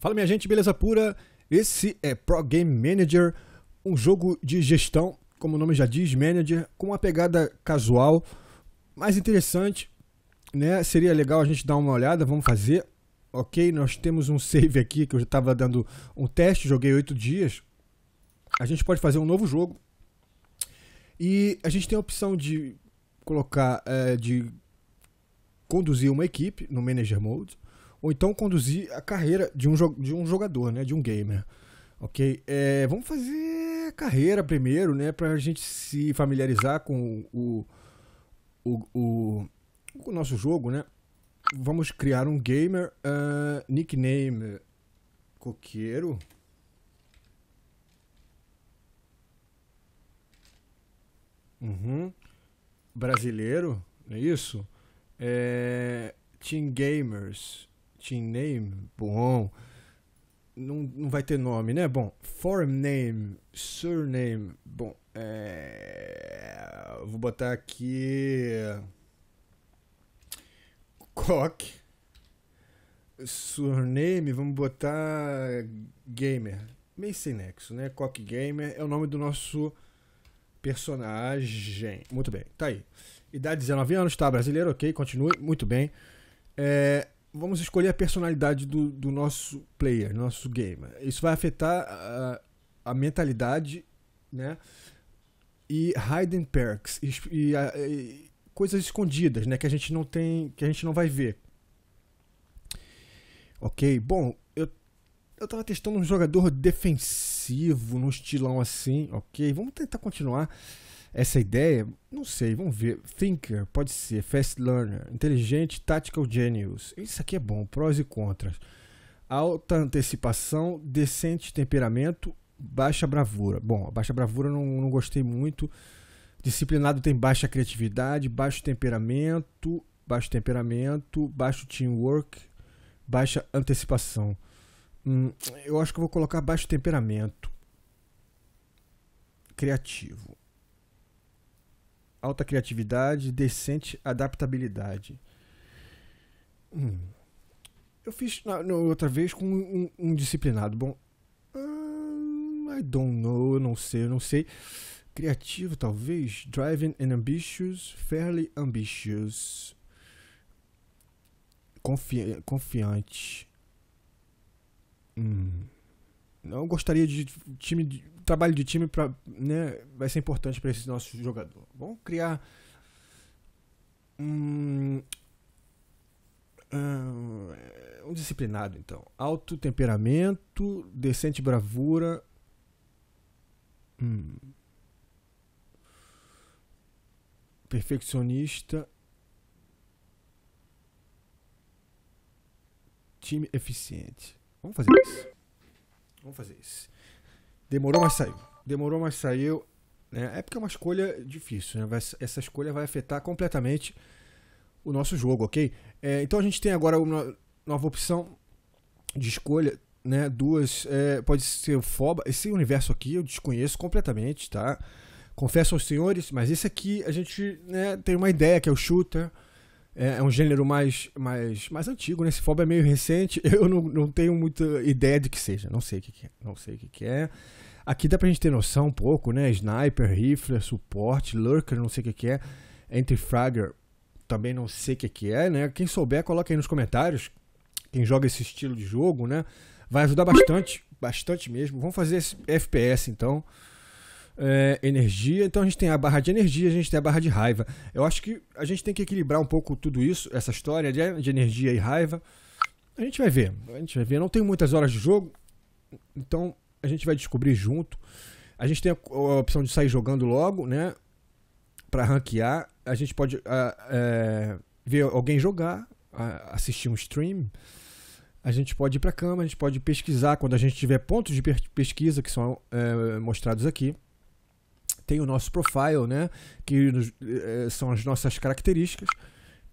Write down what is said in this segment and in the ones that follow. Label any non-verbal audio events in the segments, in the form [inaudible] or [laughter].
Fala minha gente, beleza pura? Esse é Pro Game Manager, um jogo de gestão, como o nome já diz, manager, com uma pegada casual, mais interessante, né? Seria legal a gente dar uma olhada, vamos fazer. Ok, nós temos um save aqui que eu já estava dando um teste, joguei oito dias. A gente pode fazer um novo jogo. E a gente tem a opção de colocar, é, de conduzir uma equipe no Manager Mode ou então conduzir a carreira de um, de um jogador, né, de um gamer. Ok, é, vamos fazer a carreira primeiro, né, para a gente se familiarizar com o, o, o, o, nosso jogo, né? Vamos criar um gamer uh, nickname coqueiro. Uhum. Brasileiro, não é isso? É, Team Gamers team name, bom. Não, não vai ter nome, né? Bom, foreign name, surname, bom. É... Vou botar aqui. Cock. Surname, vamos botar Gamer. Meio sem nexo, né? Cock Gamer é o nome do nosso personagem. Muito bem, tá aí. Idade 19 anos, tá? Brasileiro, ok, continue. Muito bem. É, vamos escolher a personalidade do, do nosso player, nosso gamer. Isso vai afetar a, a mentalidade, né? E hidden perks e, e, e, coisas escondidas, né? Que a gente não tem, que a gente não vai ver. Ok, bom, eu eu tava testando um jogador defensivo, num estilão assim, ok. Vamos tentar continuar essa ideia, não sei, vamos ver. Thinker, pode ser, fast learner, inteligente, tactical genius. Isso aqui é bom, prós e contras. Alta antecipação, decente temperamento, baixa bravura. Bom, baixa bravura eu não, não gostei muito. Disciplinado tem baixa criatividade, baixo temperamento, baixo temperamento, baixo teamwork, baixa antecipação. Hum, eu acho que eu vou colocar baixo temperamento. Criativo alta criatividade, decente adaptabilidade. Hum. Eu fiz na, na, outra vez com um, um disciplinado. Bom, ah, I don't know, eu não sei, eu não sei. Criativo, talvez. Driving and ambitious, fairly ambitious. Confi confiante. Hum eu gostaria de time de, trabalho de time para né vai ser importante para esse nosso jogador vamos criar um, ah, um disciplinado então alto temperamento decente bravura hum, perfeccionista time eficiente vamos fazer isso vamos fazer isso. Demorou, mas saiu. Demorou, mas saiu. Né? É porque é uma escolha difícil, né? Essa escolha vai afetar completamente o nosso jogo, ok? É, então a gente tem agora uma nova opção de escolha, né? Duas. É, pode ser o FOBA. Esse universo aqui eu desconheço completamente, tá? Confesso aos senhores, mas esse aqui a gente né, tem uma ideia que é o shooter. É, é, um gênero mais, mais, mais antigo, né? Esse fob é meio recente. [laughs] Eu não, não tenho muita ideia de que seja. Não sei o que, que é. Não sei o que, que é. Aqui dá pra gente ter noção um pouco, né? Sniper, rifler, suporte, lurker, não sei o que, que é. fragger também não sei o que, que é, né? Quem souber, coloca aí nos comentários. Quem joga esse estilo de jogo, né? Vai ajudar bastante. Bastante mesmo. Vamos fazer FPS então é, energia. Então a gente tem a barra de energia, a gente tem a barra de raiva. Eu acho que a gente tem que equilibrar um pouco tudo isso, essa história de, de energia e raiva. A gente vai ver, a gente vai ver. Não tem muitas horas de jogo, então a gente vai descobrir junto. A gente tem a, a opção de sair jogando logo, né? Para ranquear. A gente pode a, a, é, ver alguém jogar, assistir um stream. A gente pode ir para cama, a gente pode pesquisar quando a gente tiver pontos de pesquisa que são é, mostrados aqui tem o nosso profile, né? Que eh, eh, são as nossas características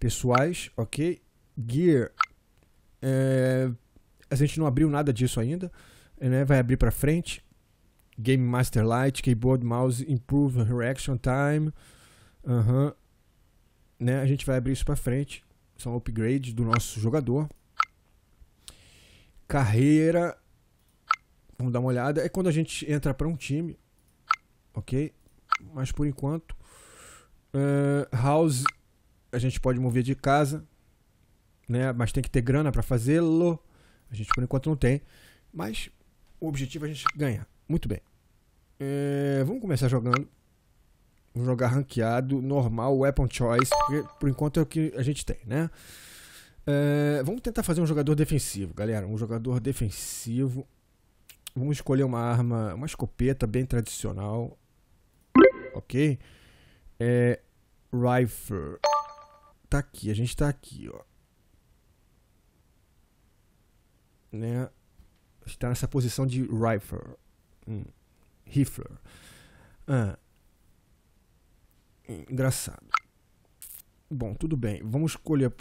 pessoais, ok? Gear. É, a gente não abriu nada disso ainda, né? Vai abrir para frente. Game Master Light, Keyboard, Mouse, Improve Reaction Time. Uhum. Né? A gente vai abrir isso para frente. São upgrades do nosso jogador. Carreira. Vamos dar uma olhada. É quando a gente entra para um time. Ok? Mas por enquanto, uh, House a gente pode mover de casa, né? Mas tem que ter grana para fazê-lo. A gente por enquanto não tem, mas o objetivo é a gente ganhar. Muito bem. Uh, vamos começar jogando. Vou jogar ranqueado, normal, weapon choice, porque por enquanto é o que a gente tem, né? Uh, vamos tentar fazer um jogador defensivo, galera. Um jogador defensivo. Vamos escolher uma arma, uma escopeta bem tradicional ok? É. Rifle. Tá aqui, a gente tá aqui, ó. Né? A gente tá nessa posição de rifle. Hum. Rifler. Ah. Hum, engraçado. Bom, tudo bem. Vamos escolher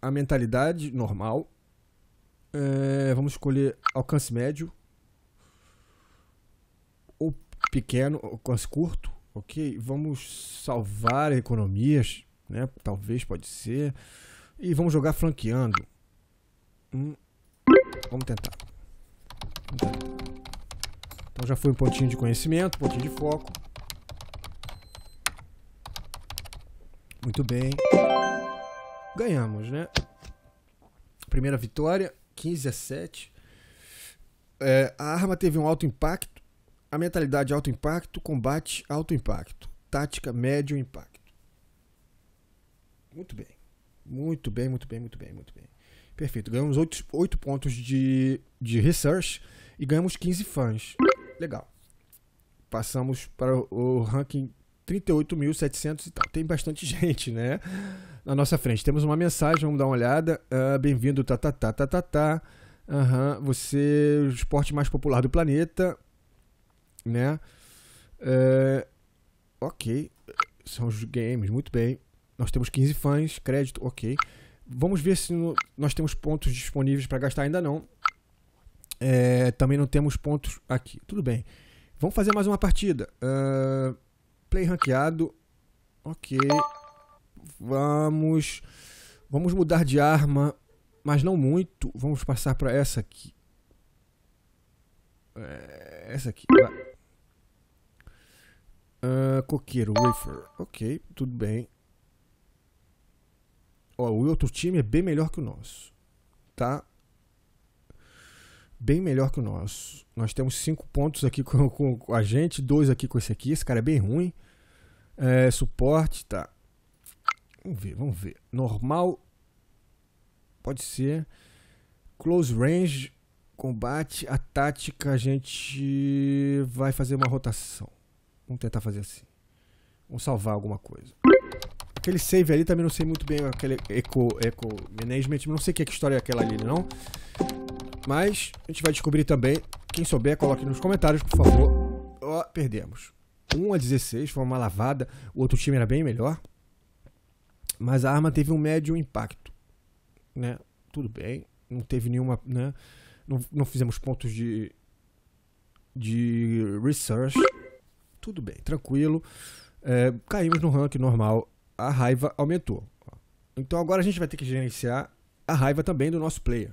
a mentalidade normal. É, vamos escolher alcance médio. Ou pequeno, alcance curto ok? Vamos salvar economias, né? Talvez pode ser. E vamos jogar flanqueando. Hum. Vamos tentar. Vamos tentar. Então já foi um pontinho de conhecimento, pontinho de foco. Muito bem. Ganhamos, né? Primeira vitória, 15 a 7. É, a arma teve um alto impacto a mentalidade alto impacto combate alto impacto. Tática médio impacto. Muito bem. Muito bem, muito bem, muito bem, muito bem. Perfeito. Ganhamos 8, 8 pontos de, de research e ganhamos 15 fãs. Legal. Passamos para o ranking 38.700 e tal. Tem bastante [laughs] gente, né? Na nossa frente. Temos uma mensagem, vamos dar uma olhada. Uh, Bem-vindo, tá, tá, Tá, tá, tá. Uhum. Você, é o esporte mais popular do planeta né? É, ok, são os games, muito bem. Nós temos 15 fãs, crédito, ok. Vamos ver se no, nós temos pontos disponíveis para gastar, ainda não. É, também não temos pontos aqui, tudo bem. Vamos fazer mais uma partida. Uh, play ranqueado, ok. Vamos, vamos mudar de arma, mas não muito. Vamos passar para essa aqui. É, essa aqui. Vai. Uh, coqueiro, wafer. Ok, tudo bem. Ó, o outro time é bem melhor que o nosso. Tá? Bem melhor que o nosso. Nós temos cinco pontos aqui com, [laughs] com a gente, dois aqui com esse aqui. Esse cara é bem ruim. É, suporte, tá. Vamos ver, vamos ver. Normal. Pode ser. Close range. Combate. A tática a gente vai fazer uma rotação. Vamos tentar fazer assim. Vamos salvar alguma coisa. Aquele save ali também não sei muito bem, aquele eco, eco management, não sei que história é aquela ali, né, não. Mas a gente vai descobrir também. Quem souber, coloque nos comentários, por favor. Ó, oh, perdemos. 1 a 16, foi uma lavada. O outro time era bem melhor. Mas a arma teve um médio impacto. Né? Tudo bem. Não teve nenhuma. Né? Não, não fizemos pontos de. de research tudo bem, tranquilo. É, caímos no ranking normal, a raiva aumentou. Então agora a gente vai ter que gerenciar a raiva também do nosso player.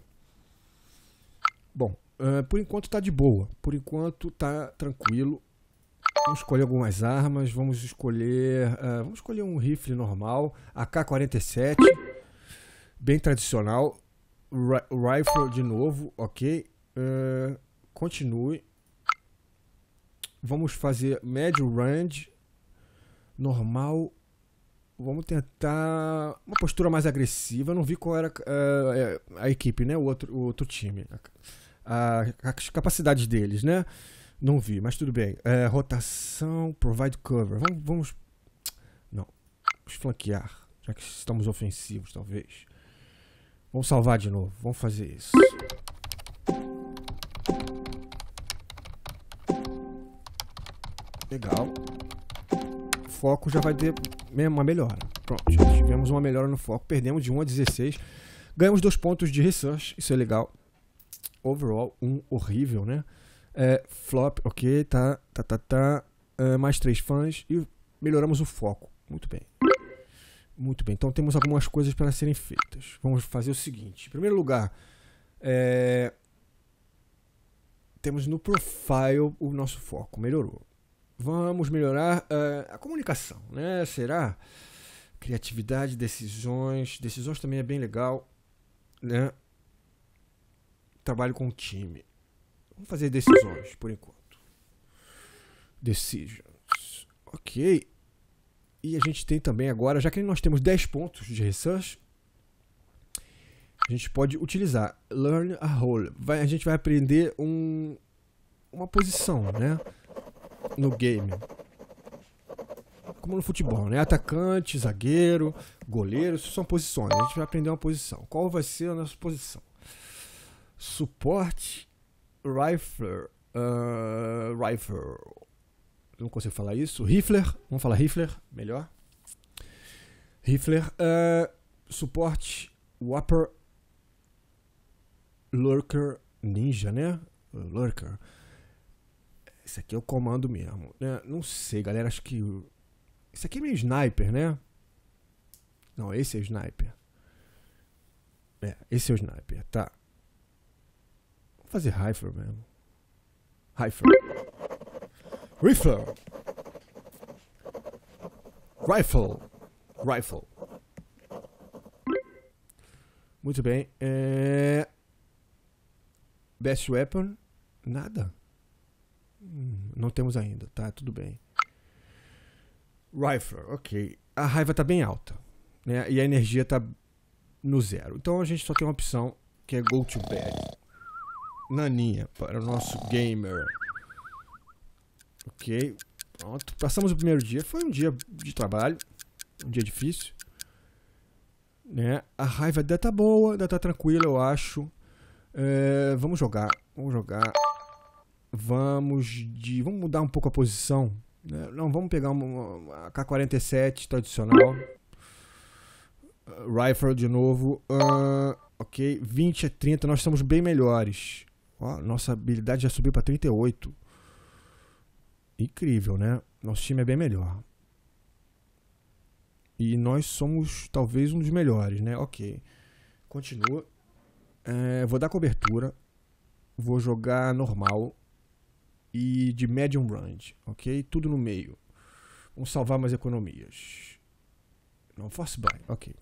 Bom, uh, por enquanto tá de boa, por enquanto tá tranquilo. Vamos escolher algumas armas, vamos escolher, uh, vamos escolher um rifle normal, AK-47, bem tradicional, rifle de novo, ok. Uh, continue. Vamos fazer médio range, normal. Vamos tentar uma postura mais agressiva. Eu não vi qual era uh, a equipe, né? O outro, o outro time. A, as capacidades deles, né? Não vi, mas tudo bem. Eh, rotação, provide cover. Vamos, vamos. Não. Vamos flanquear. Já que estamos ofensivos, talvez. Vamos salvar de novo. Vamos fazer isso. Legal. Foco já vai ter uma melhora. Pronto, já tivemos uma melhora no foco. Perdemos de 1 a 16. Ganhamos dois pontos de research, isso é legal. Overall, um horrível, né? É, flop, ok, tá, tá, tá, tá. É, mais três fãs e melhoramos o foco. Muito bem. Muito bem, então temos algumas coisas para serem feitas. Vamos fazer o seguinte: em primeiro lugar, é... temos no profile o nosso foco, melhorou. Vamos melhorar uh, a comunicação, né? Será? Criatividade, decisões. Decisões também é bem legal, né? Trabalho com time. Vamos fazer decisões por enquanto. Decisions. Ok. E a gente tem também agora, já que nós temos 10 pontos de research, a gente pode utilizar learn a role. Vai, a gente vai aprender um, uma posição, né? no game. Como no futebol, né? Atacante, zagueiro, goleiro, isso são posições. A gente vai aprender uma posição. Qual vai ser a nossa posição? Suporte rifler. Uh, ah, rifler. Não consigo falar isso. Rifler. Vamos falar rifler, melhor. Rifler. Uh, ah, suporte Whopper Lurker Ninja, né? Lurker. Esse aqui é o comando mesmo, né? Não sei, galera, acho que... Esse aqui é meio sniper, né? Não, esse é sniper. É, esse é o sniper, tá. Vou fazer rifle mesmo. Rifle. Rifle. Rifle. Rifle. Muito bem. É... Best weapon? Nada. Não temos ainda, tá? Tudo bem. Rifler, ok. A raiva tá bem alta, né? E a energia tá no zero. Então a gente só tem uma opção que é go to bed. Naninha, para o nosso gamer. Ok, pronto. Passamos o primeiro dia. Foi um dia de trabalho, um dia difícil. Né? A raiva ainda tá boa, ainda tá tranquila, eu acho. É, vamos jogar, vamos jogar vamos de. Vamos mudar um pouco a posição. Né? Não, vamos pegar uma, uma K-47 tradicional. Uh, rifle de novo. Uh, ok, 20 a 30, nós estamos bem melhores. Ó, nossa habilidade já subiu para 38. Incrível, né? Nosso time é bem melhor. E nós somos talvez um dos melhores, né? Ok. Continua. É, vou dar cobertura. Vou jogar normal e de medium range, ok? Tudo no meio. Vamos salvar mais economias. Não force buy, ok.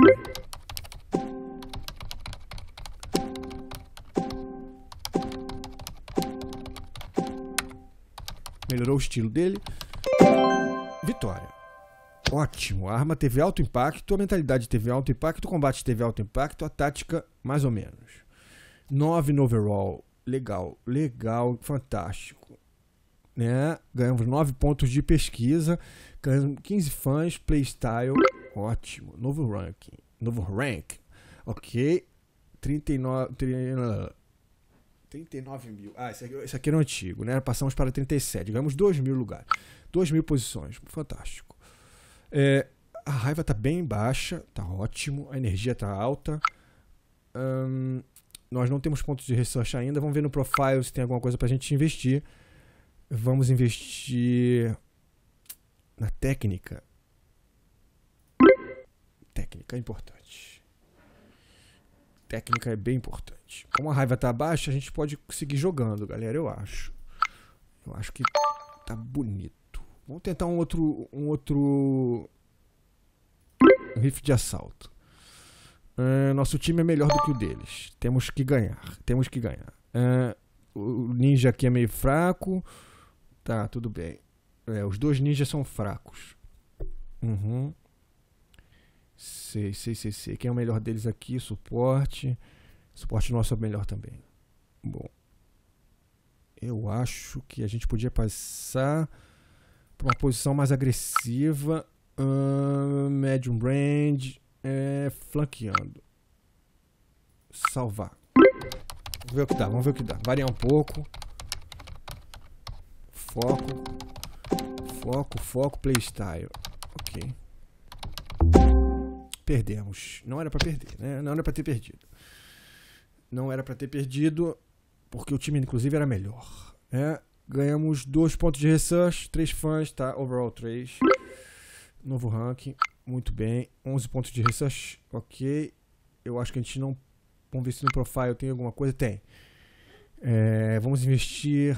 Melhorou o estilo dele. Vitória. Ótimo. A arma teve alto impacto, a mentalidade teve alto impacto, o combate teve alto impacto, a tática mais ou menos. 9 no overall. Legal, legal, fantástico né? Ganhamos 9 pontos de pesquisa, 15 fãs, playstyle, ótimo. Novo ranking, novo rank, ok. 39, 39, 39 mil. Ah, esse aqui, esse aqui era o antigo, né? Passamos para 37, ganhamos 2 mil lugares, 2 mil posições, fantástico. É, a raiva tá bem baixa, tá ótimo, a energia tá alta. Hum, nós não temos pontos de research ainda, vamos ver no profile se tem alguma coisa pra gente investir. Vamos investir na técnica. Técnica é importante. Técnica é bem importante. Como a raiva tá baixa, a gente pode seguir jogando, galera, eu acho. Eu acho que tá bonito. Vamos tentar um outro um outro um riff de assalto. Uh, nosso time é melhor do que o deles. Temos que ganhar. Temos que ganhar. Uh, o ninja aqui é meio fraco. Tá, tudo bem. É, os dois ninjas são fracos. Uhum. Sei, sei, sei, sei. Quem é o melhor deles aqui? Suporte. Suporte nosso é o melhor também. Bom. Eu acho que a gente podia passar para uma posição mais agressiva. medium range. É, flanqueando. Salvar. Vamos ver o que dá, vamos ver o que dá. Variar um pouco. Foco. Foco, foco, playstyle. Ok. Perdemos. Não era para perder, né? Não era para ter perdido. Não era para ter perdido, porque o time, inclusive, era melhor. Né? Ganhamos dois pontos de research, três fãs, tá? Overall 3. Novo ranking. Muito bem. 11 pontos de research. Ok. Eu acho que a gente não. Vamos ver se no profile tem alguma coisa. Tem. É, vamos investir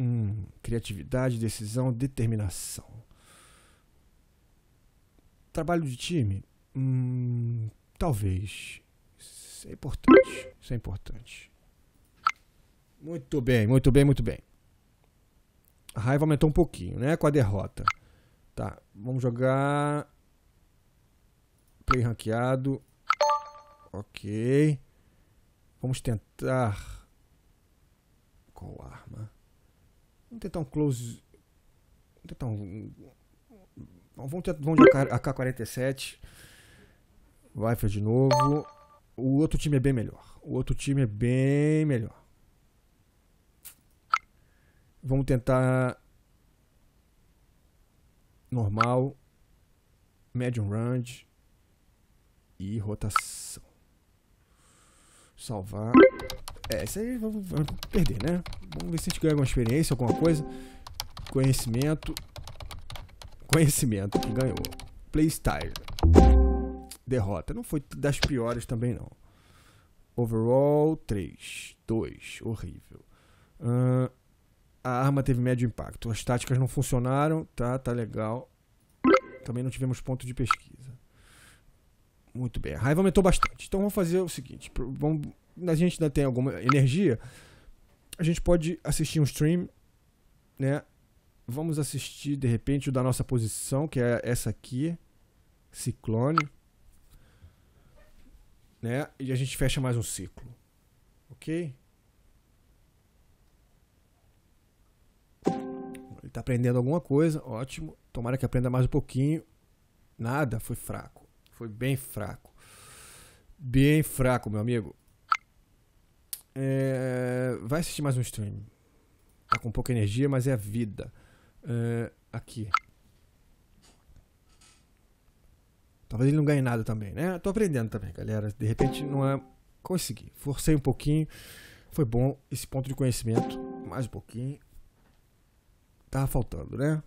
Hum, criatividade, decisão, determinação. Trabalho de time? Hum, talvez. Isso é importante. Isso é importante. Muito bem, muito bem, muito bem. A raiva aumentou um pouquinho, né? Com a derrota. Tá, vamos jogar. Play ranqueado. Ok. Vamos tentar. Qual arma? Vamos tentar um close. Vamos tentar um. Vamos, tentar, vamos de AK-47. Rifle de novo. O outro time é bem melhor. O outro time é bem melhor. Vamos tentar. Normal. Medium range. E rotação. Salvar. É, isso aí vamos, vamos perder, né? Vamos ver se a gente ganha alguma experiência, alguma coisa. Conhecimento. Conhecimento que ganhou. Playstyle. Derrota. Não foi das piores também, não. Overall 3. 2. Horrível. Uh, a arma teve médio impacto. As táticas não funcionaram. Tá, tá legal. Também não tivemos ponto de pesquisa. Muito bem. A raiva aumentou bastante. Então vamos fazer o seguinte. Vamos a gente ainda tem alguma energia, a gente pode assistir um stream, né? Vamos assistir de repente o da nossa posição, que é essa aqui, Ciclone, né? E a gente fecha mais um ciclo. OK? Ele está aprendendo alguma coisa, ótimo. Tomara que aprenda mais um pouquinho. Nada, foi fraco. Foi bem fraco. Bem fraco, meu amigo. É, vai assistir mais um stream. Tá com pouca energia, mas é a vida. É, aqui. Talvez ele não ganhe nada também, né? Tô aprendendo também, galera. De repente não é. Consegui. Forcei um pouquinho. Foi bom esse ponto de conhecimento. Mais um pouquinho. Tava faltando, né?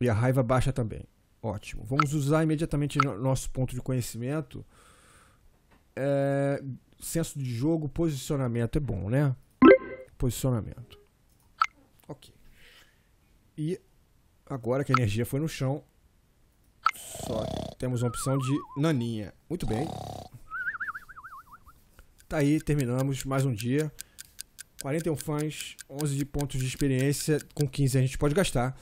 E a raiva baixa também. Ótimo. Vamos usar imediatamente nosso ponto de conhecimento. É, senso de jogo, posicionamento é bom, né? Posicionamento. Ok. E agora que a energia foi no chão, só temos uma opção de naninha. Muito bem. Tá aí, terminamos mais um dia. 41 fãs, 11 de pontos de experiência, com 15 a gente pode gastar.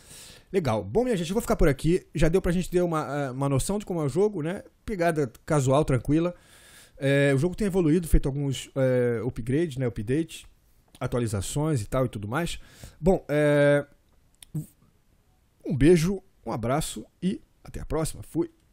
Legal. Bom, minha gente, eu vou ficar por aqui. Já deu pra gente ter uma, eh, uma noção de como é o jogo, né? Pegada casual, tranquila. É, o jogo tem evoluído, feito alguns é, upgrades, né, update atualizações e tal e tudo mais. Bom, é, um beijo, um abraço e até a próxima. Fui!